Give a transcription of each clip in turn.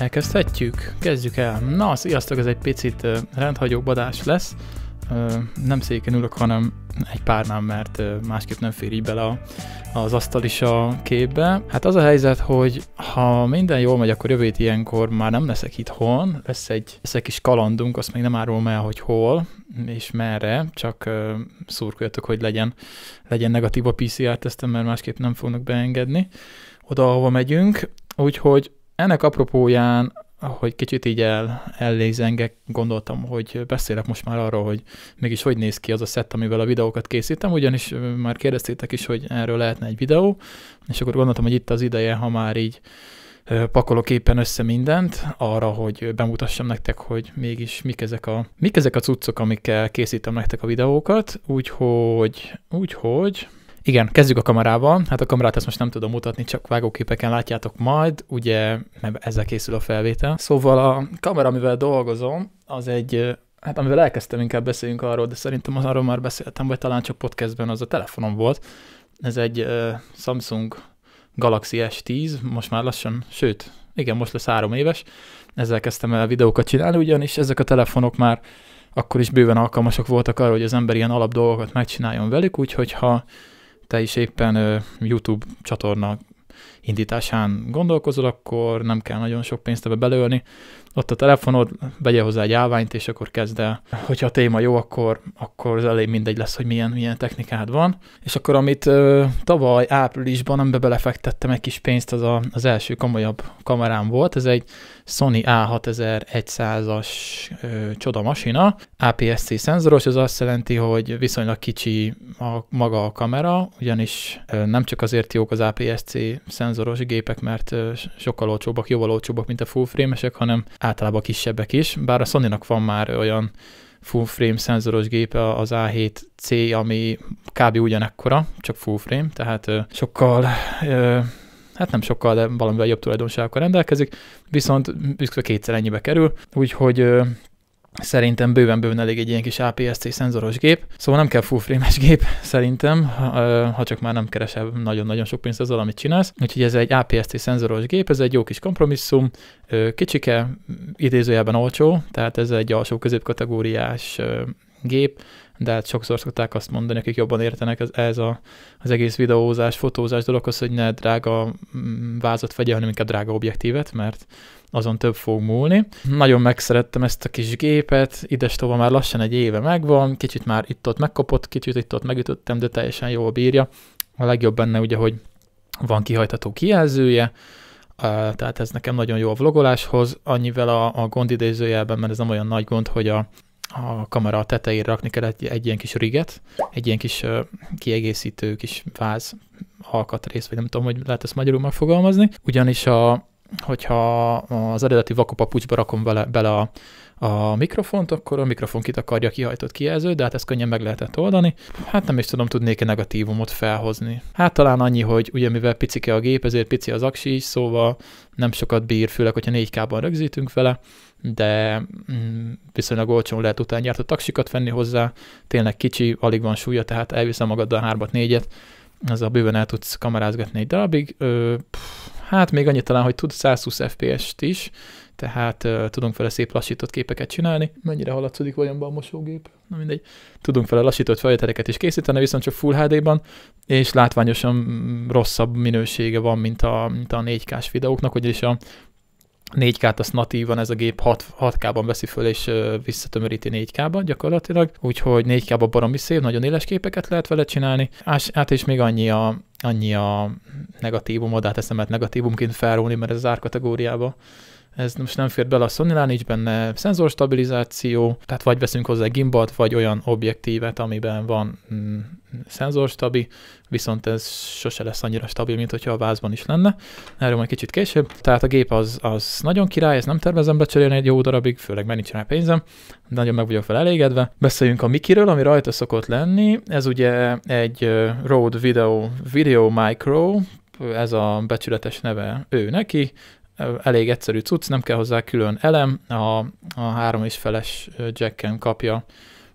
Elkezdhetjük? Kezdjük el. Na, sziasztok, ez egy picit rendhagyó badás lesz. Nem széken ülök, hanem egy párnám, mert másképp nem fér így bele az asztal is a képbe. Hát az a helyzet, hogy ha minden jól megy, akkor jövő ilyenkor már nem leszek itthon, lesz egy, lesz egy kis kalandunk, azt még nem árulom el, hogy hol és merre, csak uh, szurkoljatok, hogy legyen, legyen negatív a PCR tesztem, mert másképp nem fognak beengedni oda, ahova megyünk. Úgyhogy ennek apropóján, hogy kicsit így el, ellézengek, gondoltam, hogy beszélek most már arról, hogy mégis hogy néz ki az a szett, amivel a videókat készítem, ugyanis már kérdeztétek is, hogy erről lehetne egy videó, és akkor gondoltam, hogy itt az ideje, ha már így pakolok éppen össze mindent arra, hogy bemutassam nektek, hogy mégis mik ezek a, mik ezek a cuccok, amikkel készítem nektek a videókat, úgyhogy, úgyhogy igen, kezdjük a kamerával. Hát a kamerát ezt most nem tudom mutatni, csak vágóképeken látjátok majd, ugye, mert ezzel készül a felvétel. Szóval a kamera, amivel dolgozom, az egy hát amivel elkezdtem, inkább beszéljünk arról, de szerintem az arról már beszéltem, vagy talán csak podcastben az a telefonom volt. Ez egy uh, Samsung Galaxy S10, most már lassan, sőt, igen, most lesz három éves. Ezzel kezdtem el videókat csinálni, ugyanis ezek a telefonok már akkor is bőven alkalmasak voltak arra, hogy az ember ilyen alap dolgokat megcsináljon velük, úgyhogy ha te is éppen YouTube csatorna indításán gondolkozol, akkor nem kell nagyon sok pénzt ebbe belőlni. Ott a telefonod, vegye hozzá egy állványt, és akkor kezd el. Hogyha a téma jó, akkor, akkor az elég mindegy lesz, hogy milyen, milyen technikád van. És akkor amit ö, tavaly áprilisban, nem belefektettem egy kis pénzt, az a, az első komolyabb kamerám volt. Ez egy Sony A6100-as ö, csoda masina, APS-C szenzoros, az azt jelenti, hogy viszonylag kicsi a maga a kamera, ugyanis ö, nem csak azért jók az APS-C szenzorok, szenzoros gépek, mert sokkal olcsóbbak, jóval olcsóbbak, mint a full frame-esek, hanem általában kisebbek is. Bár a sony van már olyan full frame szenzoros gépe, az A7C, ami kb. ugyanekkora, csak full frame, tehát sokkal hát nem sokkal, de valamivel jobb tulajdonságokkal rendelkezik, viszont büszke kétszer ennyibe kerül, úgyhogy Szerintem bőven-bőven elég egy ilyen kis APS-C szenzoros gép, szóval nem kell full frame gép szerintem, ha csak már nem keresel nagyon-nagyon sok pénzt azzal, amit csinálsz. Úgyhogy ez egy APS-C szenzoros gép, ez egy jó kis kompromisszum, kicsike, idézőjelben olcsó, tehát ez egy alsó középkategóriás gép, de hát sokszor szokták azt mondani, akik jobban értenek ez, ez a, az egész videózás, fotózás az, hogy ne drága mm, vázat vegye, hanem inkább drága objektívet, mert azon több fog múlni. Nagyon megszerettem ezt a kis gépet, idestova már lassan egy éve megvan, kicsit már itt-ott megkopott, kicsit itt-ott megütöttem, de teljesen jól bírja. A legjobb benne ugye, hogy van kihajtató kijelzője, tehát ez nekem nagyon jó a vlogoláshoz, annyivel a, a gond idézőjelben, mert ez nem olyan nagy gond, hogy a a kamera tetejére rakni kell egy, egy ilyen kis riget, egy ilyen kis uh, kiegészítő kis váz alkatrész, vagy nem tudom, hogy lehet ezt magyarul megfogalmazni, ugyanis a, hogyha az eredeti vakupapucsba rakom bele, bele a, a mikrofont, akkor a mikrofon kitakarja kihajtott kijelző, de hát ezt könnyen meg lehetett oldani. Hát nem is tudom, tudnék-e negatívumot felhozni. Hát talán annyi, hogy ugye mivel picike a gép, ezért pici az aksi is, szóval nem sokat bír, főleg, hogyha 4K-ban rögzítünk vele, de mm, viszonylag olcsón lehet utána gyártott taxikat venni hozzá, tényleg kicsi, alig van súlya, tehát elviszem magaddal hármat, négyet, a bőven el tudsz kamerázgatni egy darabig. hát még annyit talán, hogy tud 120 FPS-t is, tehát uh, tudunk vele szép lassított képeket csinálni. Mennyire haladszódik vajon a mosógép? Na mindegy. Tudunk vele lassított felvételeket is készíteni, viszont csak Full HD-ban, és látványosan mm, rosszabb minősége van, mint a, mint a 4K-s videóknak, ugyanis a 4K-t azt natívan ez a gép 6, 6K-ban veszi föl és visszatömöríti 4 k ban gyakorlatilag, úgyhogy 4 k ban baromi szép, nagyon éles képeket lehet vele csinálni, hát és még annyi a, annyi a negatívum, de hát ezt negatívumként felróni, mert ez az árkategóriába ez most nem fér bele a sony nincs benne szenzorstabilizáció, tehát vagy veszünk hozzá gimbalt, vagy olyan objektívet, amiben van mm, szenzorstabi, viszont ez sose lesz annyira stabil, mint hogyha a vázban is lenne. Erről majd kicsit később. Tehát a gép az, az nagyon király, ezt nem tervezem becserélni egy jó darabig, főleg mert nincs rá pénzem, de nagyon meg vagyok fel elégedve. Beszéljünk a Mikiről, ami rajta szokott lenni. Ez ugye egy Rode Video, Video Micro, ez a becsületes neve ő neki, elég egyszerű cucc, nem kell hozzá külön elem, a, a három és feles jacken kapja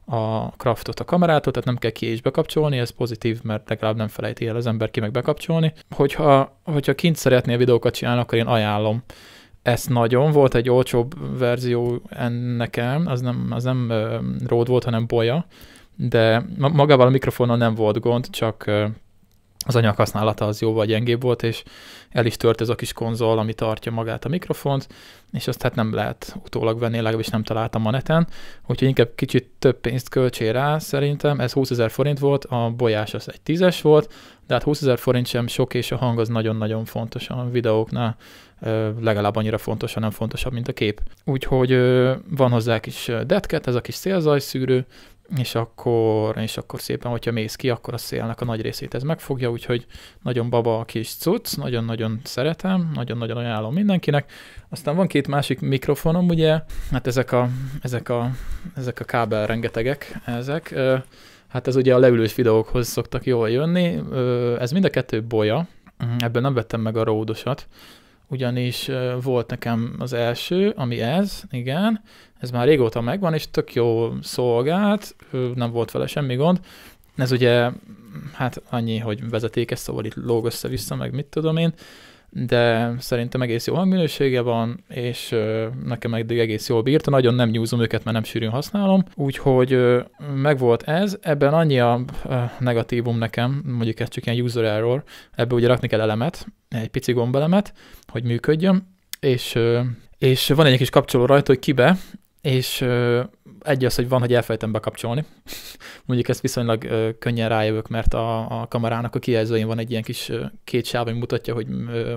a craftot a kamerától, tehát nem kell ki és bekapcsolni, ez pozitív, mert legalább nem felejti el az ember ki meg bekapcsolni. Hogyha, hogyha kint szeretnél videókat csinálni, akkor én ajánlom ezt nagyon. Volt egy olcsóbb verzió nekem, az nem, az nem uh, volt, hanem boja, de magával a mikrofonnal nem volt gond, csak uh, az anyag használata az jóval gyengébb volt, és el is tört ez a kis konzol, ami tartja magát a mikrofont, és azt hát nem lehet utólag venni, legalábbis nem találtam a neten, úgyhogy inkább kicsit több pénzt költsé rá szerintem, ez 20 ezer forint volt, a bolyás az egy tízes volt, de hát 20 ezer forint sem sok, és a hang az nagyon-nagyon fontos a videóknál, legalább annyira fontos, hanem fontosabb, mint a kép. Úgyhogy van hozzá kis detket, ez a kis szélzajszűrő, és akkor, és akkor szépen, hogyha mész ki, akkor a szélnek a nagy részét ez megfogja, úgyhogy nagyon baba a kis cucc, nagyon-nagyon szeretem, nagyon-nagyon ajánlom mindenkinek. Aztán van két másik mikrofonom, ugye, hát ezek a, ezek a, ezek a kábel rengetegek, ezek. Hát ez ugye a leülős videókhoz szoktak jól jönni, ez mind a kettő bolya, ebből nem vettem meg a ródosat, ugyanis volt nekem az első, ami ez, igen, ez már régóta megvan, és tök jó szolgált, nem volt vele semmi gond. Ez ugye, hát annyi, hogy vezetékes, szóval itt lóg össze-vissza, meg mit tudom én, de szerintem egész jó hangminősége van, és nekem eddig egész jól bírta, nagyon nem nyúzom őket, mert nem sűrűn használom, úgyhogy megvolt ez, ebben annyi a negatívum nekem, mondjuk ez csak ilyen user error, ebbe ugye rakni kell elemet, egy pici gombelemet, hogy működjön, és és van egy kis kapcsoló rajta, hogy kibe, és egy az, hogy van, hogy elfelejtem bekapcsolni. Mondjuk ezt viszonylag könnyen rájövök, mert a, a kamerának a kijelzőjén van egy ilyen kis két sáv, ami mutatja, hogy,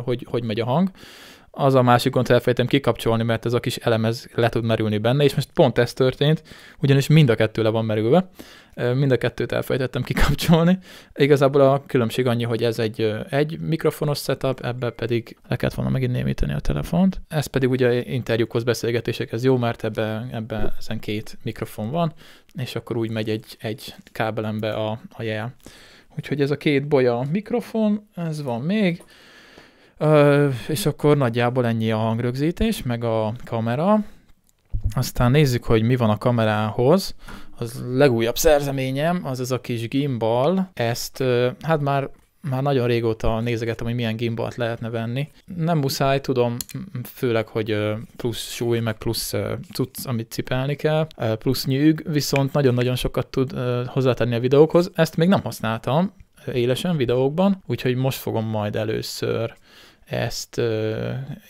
hogy hogy megy a hang, az a másik gond, elfelejtem kikapcsolni, mert ez a kis elemez le tud merülni benne, és most pont ez történt, ugyanis mind a kettő le van merülve, mind a kettőt elfelejtettem kikapcsolni. Igazából a különbség annyi, hogy ez egy, egy mikrofonos setup, ebbe pedig le kellett volna megint némítani a telefont. Ez pedig ugye interjúkhoz, beszélgetésekhez jó, mert ebbe, ebbe ezen két mikrofon van, és akkor úgy megy egy, egy kábelembe a, a jel. Úgyhogy ez a két bolya mikrofon, ez van még, Ö, és akkor nagyjából ennyi a hangrögzítés, meg a kamera. Aztán nézzük, hogy mi van a kamerához. Az legújabb szerzeményem, az ez a kis gimbal. Ezt hát már már nagyon régóta nézegetem, hogy milyen gimbalt lehetne venni. Nem muszáj, tudom, főleg, hogy plusz súly, meg plusz cucc, amit cipelni kell, plusz nyűg, viszont nagyon-nagyon sokat tud hozzátenni a videókhoz. Ezt még nem használtam élesen videókban, úgyhogy most fogom majd először ezt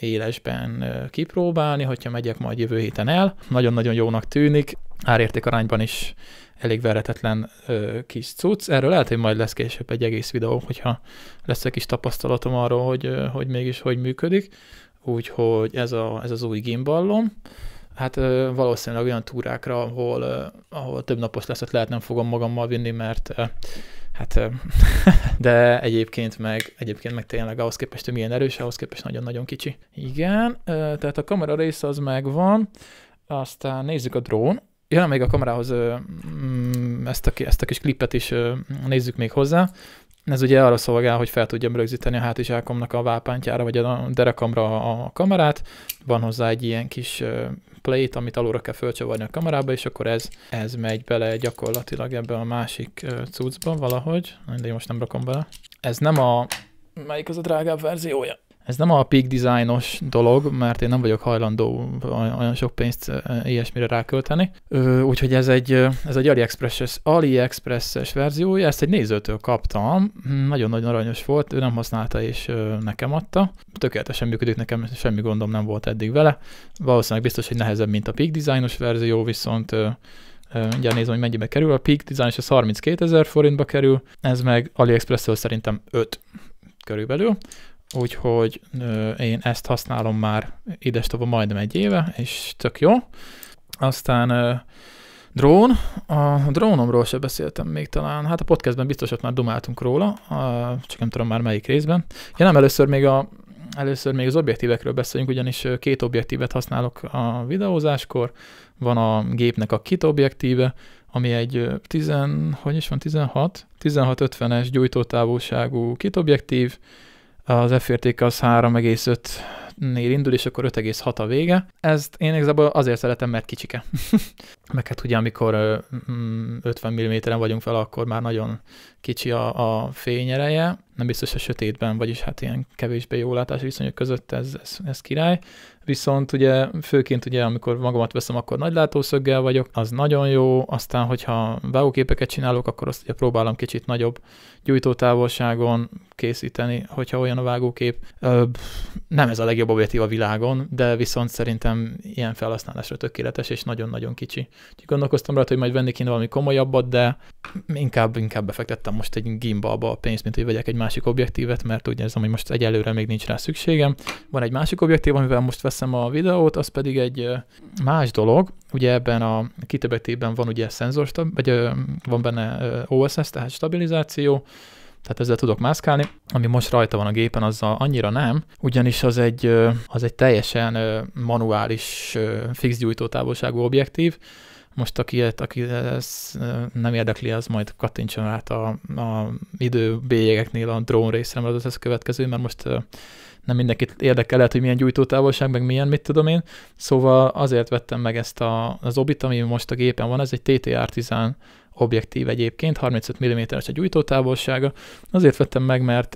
élesben kipróbálni, hogyha megyek majd jövő héten el. Nagyon-nagyon jónak tűnik, árérték arányban is elég verhetetlen kis cucc. Erről lehet, hogy majd lesz később egy egész videó, hogyha lesz egy kis tapasztalatom arról, hogy, hogy mégis hogy működik. Úgyhogy ez, a, ez az új gimbalom. Hát valószínűleg olyan túrákra, ahol, ahol több napos lesz, lehet nem fogom magammal vinni, mert Hát, de egyébként meg, egyébként meg tényleg ahhoz képest, hogy milyen erős, ahhoz képest nagyon-nagyon kicsi. Igen, tehát a kamera része az megvan, aztán nézzük a drón. Ja, még a kamerához mm, ezt a, ezt a kis klipet is nézzük még hozzá. Ez ugye arra szolgál, hogy fel tudjam rögzíteni a hátizsákomnak a válpántjára, vagy a derekamra a kamerát. Van hozzá egy ilyen kis plate, amit alulra kell fölcsavarni a kamerába, és akkor ez, ez megy bele gyakorlatilag ebbe a másik cuccba valahogy. De én most nem rakom bele. Ez nem a... Melyik az a drágább verziója? ez nem a peak designos dolog, mert én nem vagyok hajlandó olyan sok pénzt ilyesmire rákölteni. Úgyhogy ez egy, ez egy AliExpress-es, AliExpress-es verziója, ezt egy nézőtől kaptam, nagyon-nagyon hm, aranyos volt, ő nem használta és nekem adta. Tökéletesen működik nekem, semmi gondom nem volt eddig vele. Valószínűleg biztos, hogy nehezebb, mint a peak designos verzió, viszont mindjárt nézem, hogy mennyibe kerül. A Peak Design és ez 32 ezer forintba kerül, ez meg AliExpress-től szerintem 5 körülbelül úgyhogy ö, én ezt használom már idestova majdnem egy éve, és tök jó. Aztán ö, drón, a drónomról se beszéltem még talán, hát a podcastben biztos, hogy már dumáltunk róla, a, csak nem tudom már melyik részben. Ja nem, először még a Először még az objektívekről beszéljünk, ugyanis két objektívet használok a videózáskor. Van a gépnek a kit objektíve, ami egy 10, hogy is van, 16? 16-50-es gyújtótávolságú kit objektív, az f az 3,5-nél indul, és akkor 5,6 a vége. Ezt én igazából azért szeretem, mert kicsike. Meg hát ugye, amikor 50 mm-en vagyunk fel, akkor már nagyon kicsi a, a fényereje, nem biztos a sötétben, vagyis hát ilyen kevésbé jó látás viszonyok között ez, ez, ez király. Viszont ugye főként ugye amikor magamat veszem, akkor nagy látószöggel vagyok, az nagyon jó, aztán hogyha vágóképeket csinálok, akkor azt ugye próbálom kicsit nagyobb gyújtótávolságon készíteni, hogyha olyan a vágókép. Ö, nem ez a legjobb objektív a világon, de viszont szerintem ilyen felhasználásra tökéletes és nagyon-nagyon kicsi. Úgyhogy gondolkoztam rá, hogy majd venni kéne valami komolyabbat, de inkább, inkább befektettem most egy gimbalba a pénzt, mint hogy vegyek egy más másik objektívet, mert úgy érzem, hogy most egyelőre még nincs rá szükségem. Van egy másik objektív, amivel most veszem a videót, az pedig egy más dolog. Ugye ebben a kitöbetében van ugye szenzor, vagy van benne OSS, tehát stabilizáció, tehát ezzel tudok mászkálni. Ami most rajta van a gépen, az annyira nem, ugyanis az egy, az egy teljesen manuális, fix gyújtótávolságú objektív, most aki, aki ez nem érdekli, az majd kattintson át a, a idő bélyegeknél a drón részre, mert az ez következő, mert most nem mindenkit érdekel, lehet, hogy milyen gyújtótávolság, meg milyen, mit tudom én. Szóval azért vettem meg ezt a, az obit, ami most a gépen van, ez egy TTR 10 objektív egyébként, 35 mm-es a gyújtótávolsága. Azért vettem meg, mert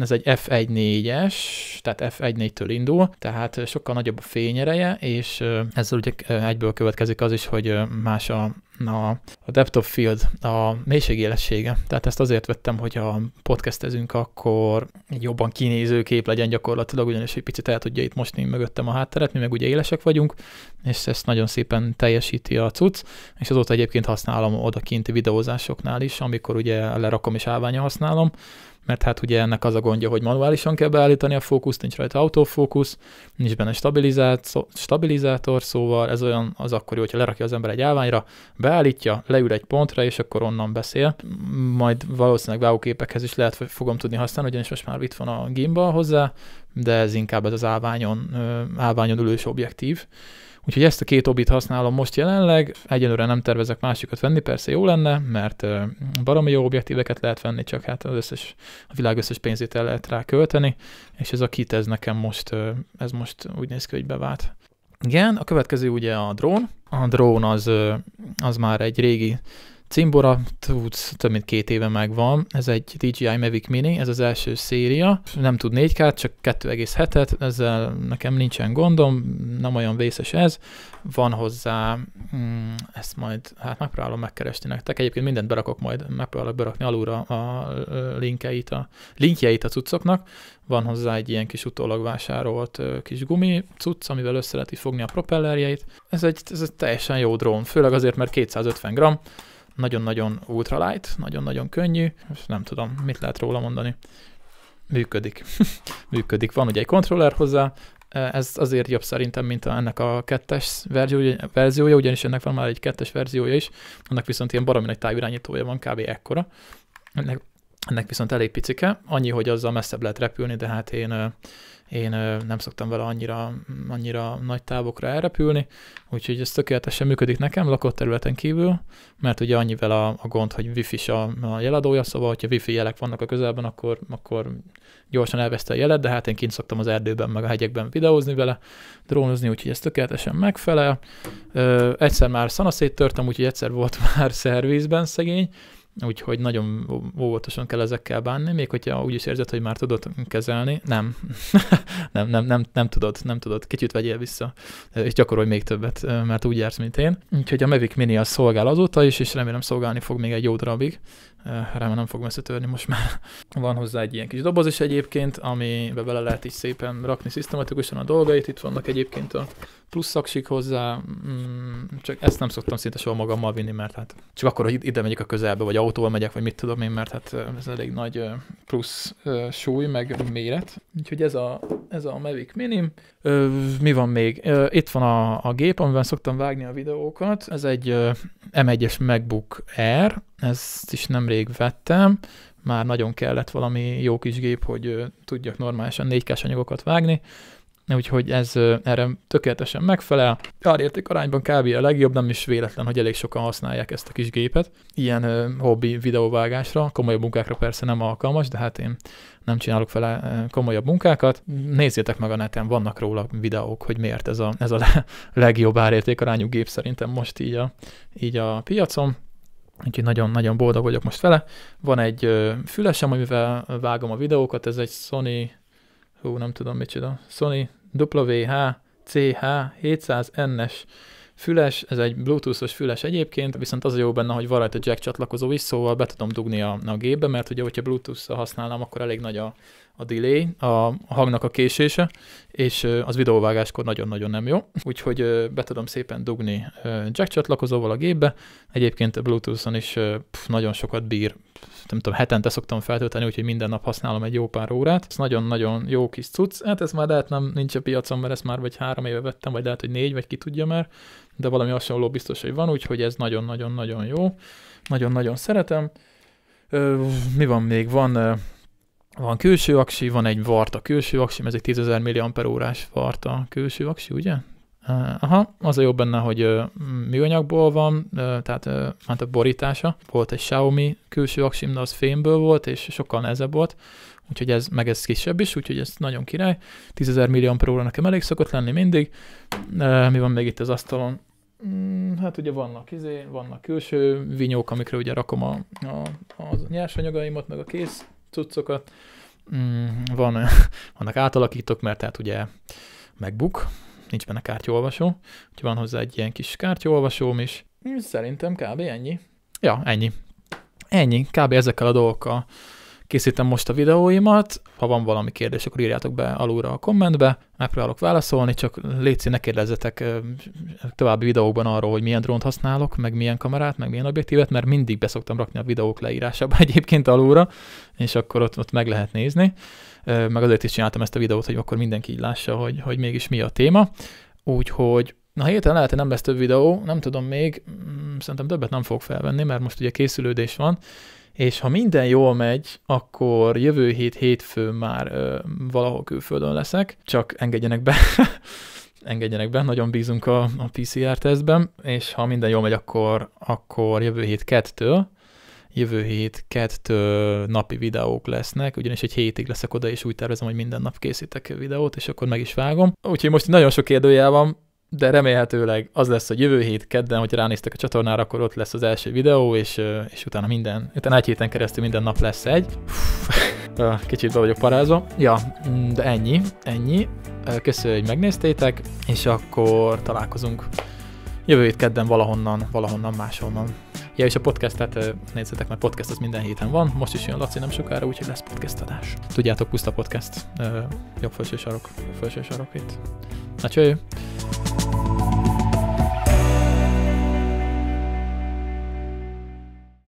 ez egy f1.4-es, tehát f1.4-től indul, tehát sokkal nagyobb a fényereje, és ezzel ugye egyből következik az is, hogy más a a, a depth of field, a mélységélessége. Tehát ezt azért vettem, hogy ha podcastezünk, akkor egy jobban kinéző kép legyen gyakorlatilag, ugyanis egy picit el tudja itt mostni mögöttem a hátteret, mi meg ugye élesek vagyunk, és ezt nagyon szépen teljesíti a cucc, és azóta egyébként használom odakint videózásoknál is, amikor ugye lerakom és állványa használom, mert hát ugye ennek az a gondja, hogy manuálisan kell beállítani a fókuszt, nincs rajta autofókusz, nincs benne stabilizátor, stabilizátor, szóval ez olyan az akkori, hogyha lerakja az ember egy állványra, beállítja, leül egy pontra, és akkor onnan beszél. Majd valószínűleg vágóképekhez is lehet, hogy fogom tudni használni, ugyanis most már itt van a gimbal hozzá, de ez inkább ez az állványon, állványon ülős objektív. Úgyhogy ezt a két obit használom most jelenleg, egyelőre nem tervezek másikat venni, persze jó lenne, mert baromi jó objektíveket lehet venni, csak hát az összes, a világ összes pénzét el lehet rá költeni, és ez a kit ez nekem most, ez most úgy néz ki, hogy bevált. Igen, a következő ugye a drón. A drón az, az már egy régi Cimbora tudsz, több mint két éve megvan, ez egy DJI Mavic Mini, ez az első széria, nem tud 4 k csak 2,7-et, ezzel nekem nincsen gondom, nem olyan vészes ez, van hozzá, mm, ezt majd hát megpróbálom megkeresni nektek, egyébként mindent berakok majd, megpróbálok berakni alulra a linkeit, a linkjeit a cuccoknak, van hozzá egy ilyen kis utólag vásárolt kis gumi cucc, amivel össze lehet fogni a propellerjeit, ez egy, ez egy teljesen jó drón, főleg azért, mert 250 gram, nagyon-nagyon ultralight, nagyon-nagyon könnyű, és nem tudom, mit lehet róla mondani. Működik. Működik. Van ugye egy kontroller hozzá, e, ez azért jobb szerintem, mint a, ennek a kettes verziója, verziója, ugyanis ennek van már egy kettes verziója is, annak viszont ilyen baromi nagy távirányítója van, kb. ekkora. Ennek ennek viszont elég picike, annyi, hogy azzal messzebb lehet repülni, de hát én, én nem szoktam vele annyira, annyira nagy távokra elrepülni, úgyhogy ez tökéletesen működik nekem lakott területen kívül, mert ugye annyivel a, a gond, hogy wifi is a, a jeladója, szóval hogyha wifi jelek vannak a közelben, akkor, akkor gyorsan elveszte a jelet, de hát én kint szoktam az erdőben, meg a hegyekben videózni vele, drónozni, úgyhogy ez tökéletesen megfelel. Ö, egyszer már szanaszét törtem, úgyhogy egyszer volt már szervizben szegény, úgyhogy nagyon óvatosan kell ezekkel bánni, még hogyha úgy is érzed, hogy már tudod kezelni, nem, nem, nem, nem, nem tudod, nem tudod, kicsit vegyél vissza, és gyakorolj még többet, mert úgy jársz, mint én. Úgyhogy a Mavic Mini az szolgál azóta is, és remélem szolgálni fog még egy jó darabig, remélem nem fog törni most már. Van hozzá egy ilyen kis doboz is egyébként, amibe bele lehet így szépen rakni szisztematikusan a dolgait, itt vannak egyébként a plusz szaksik hozzá, mm, csak ezt nem szoktam szinte soha magammal vinni, mert hát csak akkor, hogy ide megyek a közelbe, vagy autóval megyek, vagy mit tudom én, mert hát ez elég nagy plusz súly, meg méret. Úgyhogy ez a, ez a Mavic Mini. Mi van még? Itt van a, a gép, amiben szoktam vágni a videókat. Ez egy M1-es MacBook Air, ezt is nemrég vettem, már nagyon kellett valami jó kis gép, hogy tudjak normálisan 4 k anyagokat vágni úgyhogy ez erre tökéletesen megfelel. Árérték arányban kb. a legjobb, nem is véletlen, hogy elég sokan használják ezt a kis gépet. Ilyen hobbi videóvágásra, komolyabb munkákra persze nem alkalmas, de hát én nem csinálok vele komolyabb munkákat. Nézzétek meg a neten, vannak róla videók, hogy miért ez a, ez a legjobb arányú gép szerintem most így a, így a piacon. Úgyhogy nagyon-nagyon boldog vagyok most vele. Van egy fülesem, amivel vágom a videókat, ez egy Sony hú, nem tudom micsoda, Sony WH-CH700N-es füles, ez egy bluetoothos füles egyébként, viszont az a jó benne, hogy van rajta jack csatlakozó is, szóval be tudom dugni a, a gépbe, mert ugye, hogyha bluetooth-szal használnám, akkor elég nagy a, a delay, a, a hangnak a késése, és az videóvágáskor nagyon-nagyon nem jó, úgyhogy be tudom szépen dugni jack csatlakozóval a gépbe, egyébként a bluetooth-on is pff, nagyon sokat bír, nem tudom, hetente szoktam feltölteni, úgyhogy minden nap használom egy jó pár órát. Ez nagyon-nagyon jó kis cucc. Hát ez már lehet nem nincs a piacon, mert ezt már vagy három éve vettem, vagy lehet, hogy négy, vagy ki tudja már, de valami hasonló biztos, hogy van, úgyhogy ez nagyon-nagyon-nagyon jó. Nagyon-nagyon szeretem. Ö, mi van még? Van van külső aksi, van egy varta külső aksi, ez egy 10.000 mAh órás varta külső aksi, ugye? Aha, az a jó benne, hogy műanyagból van, tehát hát a borítása. Volt egy Xiaomi külső aksim, de az fémből volt, és sokkal nehezebb volt, úgyhogy ez, meg ez kisebb is, úgyhogy ez nagyon király. 10.000 millió óra nekem elég szokott lenni mindig. Mi van még itt az asztalon? Mm, hát ugye vannak izé, vannak külső vinyók, amikre ugye rakom a, a, a nyersanyagaimat, meg a kész cuccokat. Mm, van, vannak átalakítok, mert hát ugye megbuk, nincs benne kártyolvasó, úgyhogy van hozzá egy ilyen kis kártyolvasóm is. Mm, szerintem kb. ennyi. Ja, ennyi. Ennyi, kb. ezekkel a dolgokkal készítem most a videóimat. Ha van valami kérdés, akkor írjátok be alulra a kommentbe, megpróbálok válaszolni, csak létszi ne kérdezzetek további videókban arról, hogy milyen drónt használok, meg milyen kamerát, meg milyen objektívet, mert mindig beszoktam rakni a videók leírásába egyébként alulra, és akkor ott, ott meg lehet nézni meg azért is csináltam ezt a videót, hogy akkor mindenki így lássa, hogy, hogy mégis mi a téma. Úgyhogy Na héten lehet, hogy nem lesz több videó, nem tudom még, mm, szerintem többet nem fog felvenni, mert most ugye készülődés van, és ha minden jól megy, akkor jövő hét hétfőn már ö, valahol külföldön leszek, csak engedjenek be, engedjenek be, nagyon bízunk a, a PCR tesztben, és ha minden jól megy, akkor, akkor jövő hét kettő, jövő hét kettő napi videók lesznek, ugyanis egy hétig leszek oda, és úgy tervezem, hogy minden nap készítek videót, és akkor meg is vágom. Úgyhogy most nagyon sok kérdőjel van, de remélhetőleg az lesz, hogy jövő hét kedden, hogy ránéztek a csatornára, akkor ott lesz az első videó, és, és utána minden, utána egy héten keresztül minden nap lesz egy. Kicsit be vagyok parázva. Ja, mm, de ennyi, ennyi. Köszönöm, hogy megnéztétek, és akkor találkozunk Jövő hét kedden valahonnan, valahonnan máshonnan. Ja, és a podcastet nézzetek, mert podcast az minden héten van. Most is jön Laci nem sokára, úgyhogy lesz podcast adás. Tudjátok, puszta podcast. Jobb felső sarok, felső sarok itt. Na cső!